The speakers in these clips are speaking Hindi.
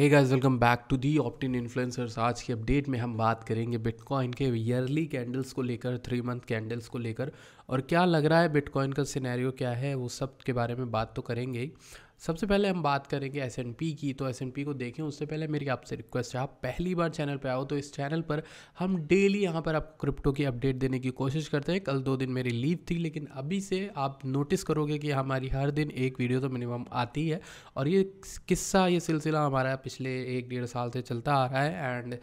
hey guys welcome back to the optin influencers आज की अपडेट में हम बात करेंगे बिटकॉइन के ईयरली कैंडल्स को लेकर थ्री मंथ कैंडल्स को लेकर और क्या लग रहा है बिटकॉइन का सिनेरियो क्या है वो सब के बारे में बात तो करेंगे ही सबसे पहले हम बात करेंगे एस की तो एस को देखें उससे पहले मेरी आपसे रिक्वेस्ट है आप पहली बार चैनल पर आओ तो इस चैनल पर हम डेली यहाँ पर आपको क्रिप्टो की अपडेट देने की कोशिश करते हैं कल दो दिन मेरी लीव थी लेकिन अभी से आप नोटिस करोगे कि हमारी हर दिन एक वीडियो तो मिनिमम आती है और ये किस्सा ये सिलसिला हमारा पिछले एक डेढ़ साल से चलता आ रहा है and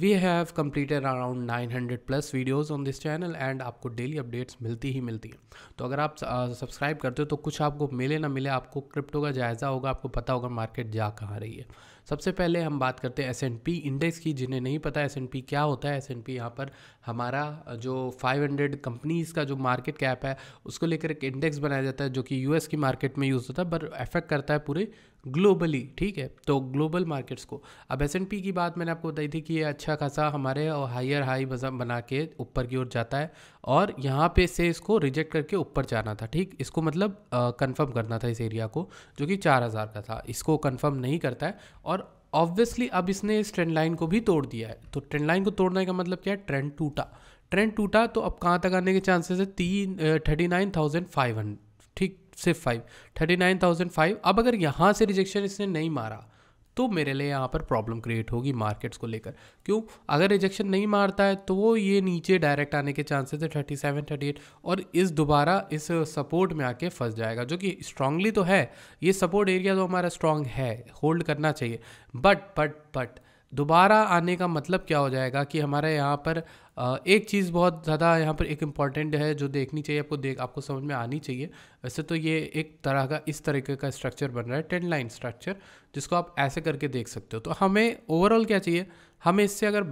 we have completed around nine hundred plus videos on this channel and आपको डेली अपडेट्स मिलती ही मिलती हैं तो अगर आप सब्सक्राइब करते हो तो कुछ आपको मिले ना मिले आपको क्रिप्टो का जायज़ा होगा आपको पता होगा मार्केट जा कहाँ रही है सबसे पहले हम बात करते हैं एस एंड पी इंडेक्स की जिन्हें नहीं पता एस एंड पी क्या होता है एस एंड पी यहाँ पर हमारा जो 500 कंपनीज़ का जो मार्केट कैप है उसको लेकर एक इंडेक्स बनाया जाता है जो कि यूएस की मार्केट में यूज़ होता है पर अफेक्ट करता है पूरे ग्लोबली ठीक है तो ग्लोबल मार्केट्स को अब एस एंड पी की बात मैंने आपको बताई थी कि ये अच्छा खासा हमारे और हायर हाई बना के ऊपर की ओर जाता है और यहाँ पे से इसको रिजेक्ट करके ऊपर जाना था ठीक इसको मतलब कंफर्म करना था इस एरिया को जो कि चार हज़ार का था इसको कंफर्म नहीं करता है और ऑब्वियसली अब इसने इस ट्रेंड लाइन को भी तोड़ दिया है तो ट्रेंड लाइन को तोड़ने का मतलब क्या है ट्रेंड टूटा ट्रेंड टूटा तो अब कहाँ तक आने के चांसेस है तीन thirty nine thousand five hundred ठीक सिर्फ five thirty nine thousand five अब अगर यहाँ से रिजेक्शन इसने नहीं मारा तो मेरे लिए यहाँ पर प्रॉब्लम क्रिएट होगी मार्केट्स को लेकर क्यों अगर रिजेक्शन नहीं मारता है तो वो ये नीचे डायरेक्ट आने के चांसेस है थर्टी सेवन थर्टी एट और इस दोबारा इस सपोर्ट में आके फंस जाएगा जो कि स्ट्रांगली तो है ये सपोर्ट एरिया तो हमारा स्ट्रांग है होल्ड करना चाहिए बट बट बट दोबारा आने का मतलब क्या हो जाएगा कि हमारे यहाँ पर एक चीज़ बहुत ज़्यादा यहाँ पर एक इम्पॉर्टेंट है जो देखनी चाहिए आपको देख आपको समझ में आनी चाहिए वैसे तो ये एक तरह का इस तरीके का स्ट्रक्चर बन रहा है टेन लाइन स्ट्रक्चर जिसको आप ऐसे करके देख सकते हो तो हमें ओवरऑल क्या चाहिए हमें इससे अगर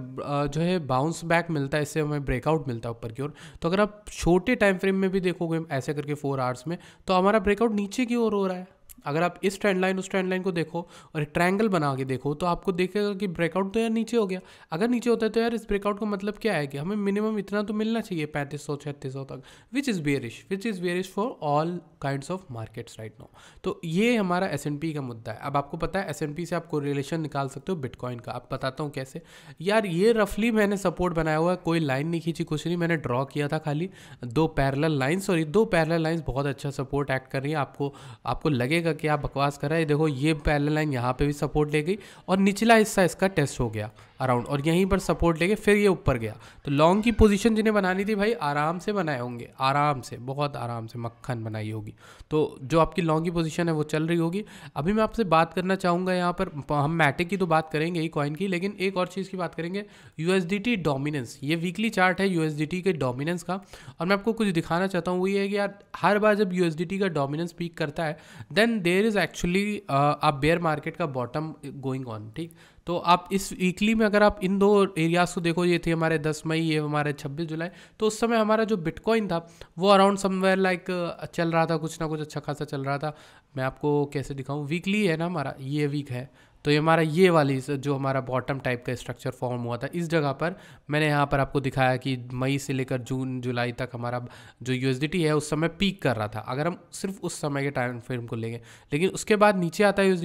जो है बाउंस बैक मिलता है इससे हमें ब्रेकआउट मिलता है ऊपर की ओर तो अगर आप छोटे टाइम फ्रेम में भी देखोगे ऐसे करके फोर आवर्स में तो हमारा ब्रेकआउट नीचे की ओर हो रहा है अगर आप इस ट्रेंड लाइन उस ट्रेंड लाइन को देखो और एक ट्रायंगल बना के देखो तो आपको देखेगा कि ब्रेकआउट तो यार नीचे हो गया अगर नीचे होता है तो यार इस ब्रेकआउट का मतलब क्या है कि हमें मिनिमम इतना तो मिलना चाहिए पैंतीस सौ छत्तीस सौ तक which is bearish which is bearish for all kind of markets right no तो ये हमारा एस का मुद्दा है अब आपको पता है एस से आप कोरिलेशन निकाल सकते हो बिटकॉइन का आप बताता हूँ कैसे यार ये रफली मैंने सपोर्ट बनाया हुआ है कोई लाइन नहीं खींची कुछ नहीं मैंने ड्रॉ किया था खाली दो पैरल लाइन सॉरी दो पैरल लाइन्स बहुत अच्छा सपोर्ट एक्ट कर रही है आपको आपको लगेगा समझेगा कि आप बकवास कर रहे हैं देखो ये पैरल लाइन यहाँ पे भी सपोर्ट ले गई और निचला हिस्सा इसका टेस्ट हो गया अराउंड और यहीं पर सपोर्ट लेके फिर ये ऊपर गया तो लॉन्ग की पोजीशन जिन्हें बनानी थी भाई आराम से बनाए होंगे आराम से बहुत आराम से मक्खन बनाई होगी तो जो आपकी लॉन्ग की पोजीशन है वो चल रही होगी अभी मैं आपसे बात करना चाहूँगा यहाँ पर हम मैटिक की तो बात करेंगे ही कॉइन की लेकिन एक और चीज़ की बात करेंगे यू डोमिनेंस ये वीकली चार्ट है यू के डोमिनेंस का और मैं आपको कुछ दिखाना चाहता हूँ वो ये है कि यार हर बार जब यू का डोमिनेंस पीक करता है देन देर इज़ एक्चुअली आप बेयर मार्केट का बॉटम गोइंग ऑन ठीक तो आप इस वीकली में अगर आप इन दो एरियाज़ को देखो ये थे हमारे 10 मई ये हमारे 26 जुलाई तो उस समय हमारा जो बिटकॉइन था वो अराउंड समवेयर लाइक चल रहा था कुछ ना कुछ अच्छा खासा चल रहा था मैं आपको कैसे दिखाऊं वीकली है ना हमारा ये वीक है तो ये हमारा ये वाली जो हमारा बॉटम टाइप का स्ट्रक्चर फॉर्म हुआ था इस जगह पर मैंने यहाँ पर आपको दिखाया कि मई से लेकर जून जुलाई तक हमारा जो यू है उस समय पीक कर रहा था अगर हम सिर्फ उस समय के टाइम फ्रेम को लेंगे लेकिन उसके बाद नीचे आता है यू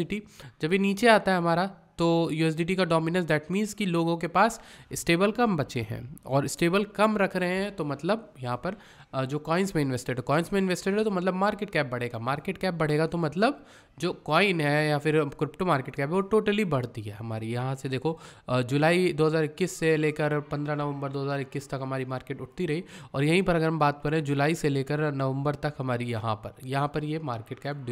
जब ये नीचे आता है हमारा तो यू का डोमिनेंस दैट मीन्स कि लोगों के पास स्टेबल कम बचे हैं और स्टेबल कम रख रहे हैं तो मतलब यहाँ पर जो कॉइन्स में इन्वेस्टेड है कॉइन्स में इन्वेस्टेड है तो मतलब मार्केट कैप बढ़ेगा मार्केट कैप बढ़ेगा तो मतलब जो कॉइन है या फिर क्रिप्टो मार्केट कैप है वो टोटली बढ़ती है हमारी यहाँ से देखो जुलाई 2021 से लेकर 15 नवंबर 2021 तक हमारी मार्केट उठती रही और यहीं पर अगर हम बात करें जुलाई से लेकर नवंबर तक हमारी यहाँ पर यहाँ पर ये मार्केट कैप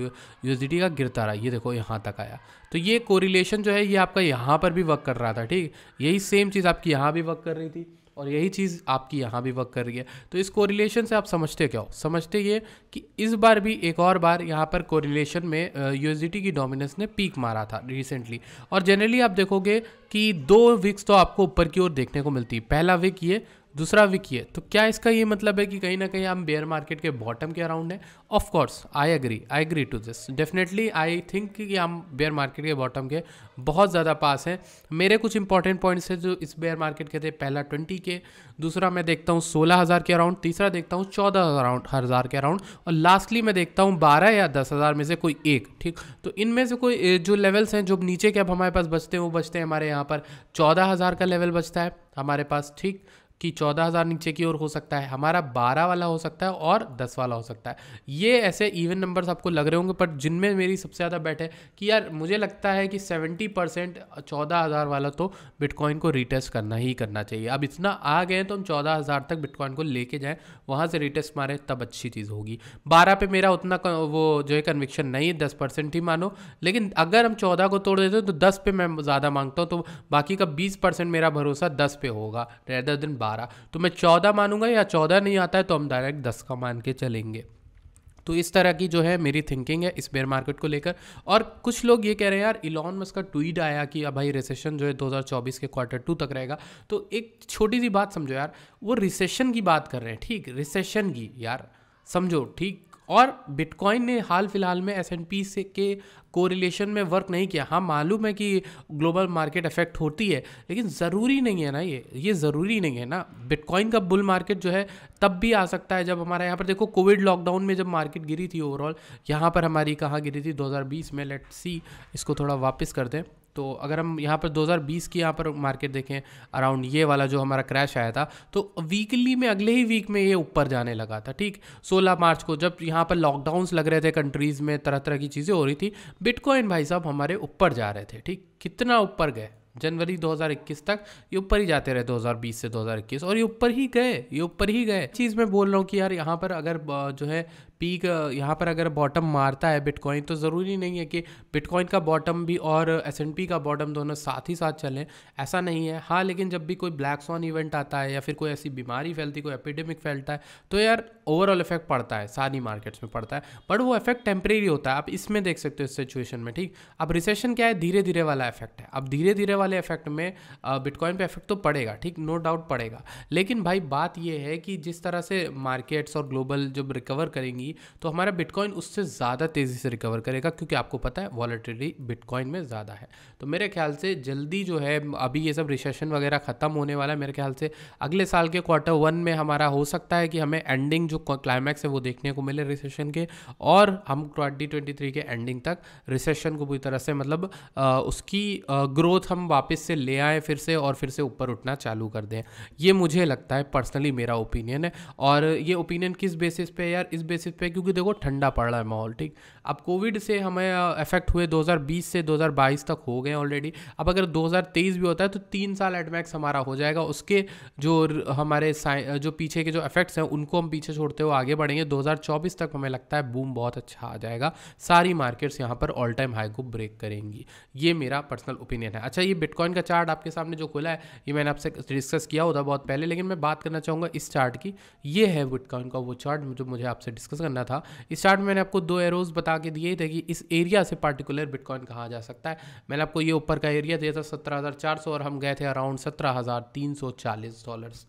यूएसडी का गिरता रहा ये देखो यहाँ तक आया तो ये कोरिलेशन जो है ये आपका यहाँ पर भी वर्क कर रहा था ठीक यही सेम चीज़ आपकी यहाँ भी वर्क कर रही थी और यही चीज़ आपकी यहाँ भी वर्क कर रही है तो इस कोरिलेशन से आप समझते क्या हो समझते ये कि इस बार भी एक और बार यहाँ पर कोरिलेशन में यू की डोमिनेंस ने पीक मारा था रिसेंटली और जनरली आप देखोगे कि दो विक्स तो आपको ऊपर की ओर देखने को मिलती है पहला विक ये दूसरा वीक ये तो क्या इसका ये मतलब है कि कहीं ना कहीं हम बेयर मार्केट के बॉटम के अराउंड है of course I agree I agree to this definitely I think कि हम बेयर मार्केट के बॉटम के बहुत ज़्यादा पास हैं मेरे कुछ इंपॉर्टेंट पॉइंट्स हैं जो इस बेयर मार्केट के थे पहला ट्वेंटी के दूसरा मैं देखता हूँ सोलह हज़ार के अराउंड तीसरा देखता हूँ चौदह अराउंड हज़ार के अराउंड और लास्टली मैं देखता हूँ बारह या दस हज़ार में से कोई एक ठीक तो इनमें से कोई जो लेवल्स हैं जो नीचे के अब हमारे पास बचते हैं वो बचते हैं हमारे यहाँ पर चौदह हज़ार का लेवल बचता है हमारे पास ठीक कि 14000 नीचे की ओर हो सकता है हमारा 12 वाला हो सकता है और 10 वाला हो सकता है ये ऐसे इवन नंबर्स आपको लग रहे होंगे पर जिनमें मेरी सबसे ज़्यादा बैठे है कि यार मुझे लगता है कि 70 परसेंट चौदह वाला तो बिटकॉइन को रिटेस्ट करना ही करना चाहिए अब इतना आ गए तो हम चौदह तक बिटकॉइन को लेके जाएँ वहाँ से रिटेस्ट मारें तब अच्छी चीज़ होगी बारह पर मेरा उतना वो जो है कन्विक्शन नहीं है दस ही मानो लेकिन अगर हम चौदह को तोड़ देते तो दस पे मैं ज़्यादा मांगता हूँ तो बाकी का बीस मेरा भरोसा दस पे होगा रेदर देन बारह बारह तो मैं चौदह मानूंगा या चौदह नहीं आता है तो हम डायरेक्ट दस का मान के चलेंगे तो इस तरह की जो है मेरी थिंकिंग है इस बेयर मार्केट को लेकर और कुछ लोग ये कह रहे हैं यार इलॉन मस्क का ट्वीट आया कि अब भाई रिसेशन जो है 2024 के क्वार्टर टू तक रहेगा तो एक छोटी सी बात समझो यार वो रिसेशन की बात कर रहे हैं ठीक रिसेशन की यार समझो ठीक और बिटकॉइन ने हाल फिलहाल में एस एंड पी से के कोरिलेशन में वर्क नहीं किया हाँ मालूम है कि ग्लोबल मार्केट इफेक्ट होती है लेकिन ज़रूरी नहीं है ना ये ये ज़रूरी नहीं है ना बिटकॉइन का बुल मार्केट जो है तब भी आ सकता है जब हमारा यहाँ पर देखो कोविड लॉकडाउन में जब मार्केट गिरी थी ओवरऑल यहाँ पर हमारी कहाँ गिरी थी 2020 में लेट सी इसको थोड़ा वापस कर दें तो अगर हम यहाँ पर 2020 की यहाँ पर मार्केट देखें अराउंड ये वाला जो हमारा क्रैश आया था तो वीकली में अगले ही वीक में ये ऊपर जाने लगा था ठीक 16 मार्च को जब यहाँ पर लॉकडाउन्स लग रहे थे कंट्रीज़ में तरह तरह की चीज़ें हो रही थी बिटकॉइन भाई साहब हमारे ऊपर जा रहे थे ठीक कितना ऊपर गए जनवरी 2021 तक ये ऊपर ही जाते रहे 2020 से 2021 और ये ऊपर ही गए ये ऊपर ही गए चीज़ मैं बोल रहा हूँ कि यार यहाँ पर अगर जो है पीक uh, यहाँ पर अगर बॉटम मारता है बिटकॉइन तो ज़रूरी नहीं है कि बिटकॉइन का बॉटम भी और एस का बॉटम दोनों साथ ही साथ चलें ऐसा नहीं है हाँ लेकिन जब भी कोई ब्लैक सॉन इवेंट आता है या फिर कोई ऐसी बीमारी फैलती कोई एपिडेमिक फैलता है तो यार ओवरऑल इफेक्ट पड़ता है सारी मार्केट्स में पड़ता है बट वो इफेक्ट टेम्परेरी होता है आप इसमें देख सकते हो इस सिचुएशन में ठीक अब रिसेशन क्या है धीरे धीरे वाला इफेक्ट है अब धीरे धीरे वाले इफेक्ट में बिटकॉइन पर इफेक्ट तो पड़ेगा ठीक नो डाउट पड़ेगा लेकिन भाई बात यह है कि जिस तरह से मार्केट्स और ग्लोबल जब रिकवर करेंगी की तो हमारा बिटकॉइन उससे ज़्यादा तेज़ी से रिकवर करेगा क्योंकि आपको पता है वॉलेटिलिटी बिटकॉइन में ज़्यादा है तो मेरे ख्याल से जल्दी जो है अभी ये सब रिसेशन वगैरह ख़त्म होने वाला है मेरे ख्याल से अगले साल के क्वार्टर वन में हमारा हो सकता है कि हमें एंडिंग जो क्लाइमैक्स है वो देखने को मिले रिसेशन के और हम ट्वेंटी के एंडिंग तक रिसेशन को पूरी तरह से मतलब उसकी ग्रोथ हम वापस से ले आए फिर से और फिर से ऊपर उठना चालू कर दें ये मुझे लगता है पर्सनली मेरा ओपिनियन है और ये ओपिनियन किस बेसिस पे यार इस बेसिस पे क्योंकि देखो ठंडा पड़ रहा है माहौल ठीक अब कोविड से हमें इफेक्ट हुए 2020 से 2022 तक हो गए ऑलरेडी अब अगर 2023 भी होता है तो तीन साल एडमैक्स हमारा हो जाएगा उसके जो हमारे जो पीछे के जो इफेक्ट्स हैं उनको हम पीछे छोड़ते हुए आगे बढ़ेंगे 2024 तक हमें लगता है बूम बहुत अच्छा आ जाएगा सारी मार्केट्स यहाँ पर ऑल टाइम हाई को ब्रेक करेंगी ये मेरा पर्सनल ओपिनियन है अच्छा ये बिटकॉइन का चार्ट आपके सामने जो खुला है ये मैंने आपसे डिस्कस किया होता बहुत पहले लेकिन मैं बात करना चाहूँगा इस चार्ट की ये है बिटकॉइन का वो चार्ट जो मुझे आपसे डिस्कस करना था स्टार्ट में मैंने आपको दो एरोज बता के दिए थे कि इस एरिया से पार्टिकुलर बिटकॉइन कहा जा सकता है मैंने आपको ये ऊपर का एरिया दिया था सत्रह और हम गए थे अराउंड सत्रह हज़ार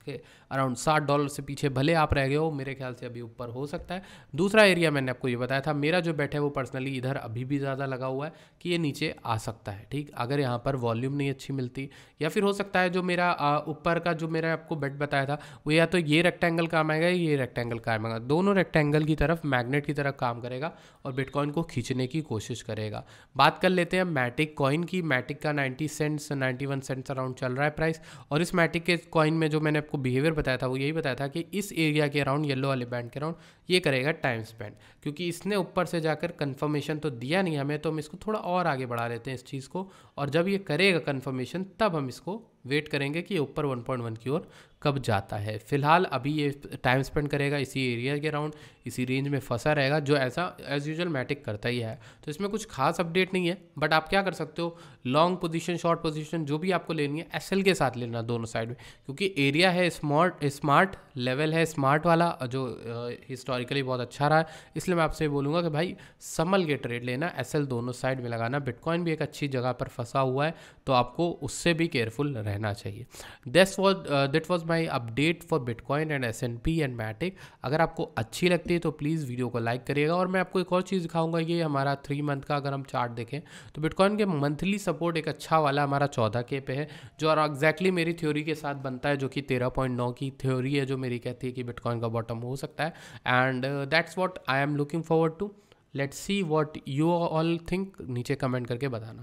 के अराउंड साठ डॉलर से पीछे भले आप रह गए हो मेरे ख्याल से अभी ऊपर हो सकता है दूसरा एरिया मैंने आपको ये बताया था मेरा जो बैठे है वो पर्सनली इधर अभी भी ज़्यादा लगा हुआ है कि ये नीचे आ सकता है ठीक अगर यहाँ पर वॉल्यूम नहीं अच्छी मिलती या फिर हो सकता है जो मेरा ऊपर का जो मेरा आपको बेट बताया था वो या तो ये रेक्टेंगल काम आएगा ये रेक्टेंगल काम आएगा दोनों रेक्टेंगल की तरफ मैग्नेट की तरह काम करेगा और बिटकॉइन को खींचने की कोशिश करेगा बात कर लेते हैं मैटिक कॉइन की मैटिक का 90 सेंट्स 91 सेंट्स अराउंड चल रहा है प्राइस और इस मैटिक के कॉइन में जो मैंने आपको बिहेवियर बताया था वो यही बताया था कि इस एरिया के अराउंड येलो वाले बैंड के अराउंड ये करेगा टाइम स्पेंड क्योंकि इसने ऊपर से जाकर कन्फर्मेशन तो दिया नहीं हमें तो हम इसको थोड़ा और आगे बढ़ा लेते हैं इस चीज़ को और जब ये करेगा कन्फर्मेशन तब हम इसको वेट करेंगे कि ऊपर 1.1 की ओर कब जाता है फिलहाल अभी ये टाइम स्पेंड करेगा इसी एरिया के अराउंड इसी रेंज में फंसा रहेगा जो ऐसा एज यूजल मैटिक करता ही है तो इसमें कुछ खास अपडेट नहीं है बट आप क्या कर सकते हो लॉन्ग पोजीशन शॉर्ट पोजीशन जो भी आपको लेनी है एस के साथ लेना दोनों साइड में क्योंकि एरिया है स्मार्ट स्मार्ट लेवल है स्मार्ट वाला जो हिस्टोरिकली बहुत अच्छा रहा है इसलिए मैं आपसे बोलूँगा कि भाई संभल के ट्रेड लेना एस दोनों साइड में लगाना बिटकॉइन भी एक अच्छी जगह पर फंसा हुआ है तो आपको उससे भी केयरफुल रहना रहना चाहिए this was that was my update for bitcoin and S N P and matic अगर आपको अच्छी लगती है तो प्लीज़ वीडियो को लाइक करिएगा और मैं आपको एक और चीज़ दिखाऊंगा ये हमारा थ्री मंथ का अगर हम चार्ट देखें तो बिटकॉइन के मंथली सपोर्ट एक अच्छा वाला हमारा चौदह के पे है जो और एग्जैक्टली मेरी थ्योरी के साथ बनता है जो कि तेरह पॉइंट नौ की थ्योरी है जो मेरी कहती है कि बिटकॉइन का बॉटम हो सकता है and that's what I am looking forward to let's see what you all think नीचे कमेंट करके बताना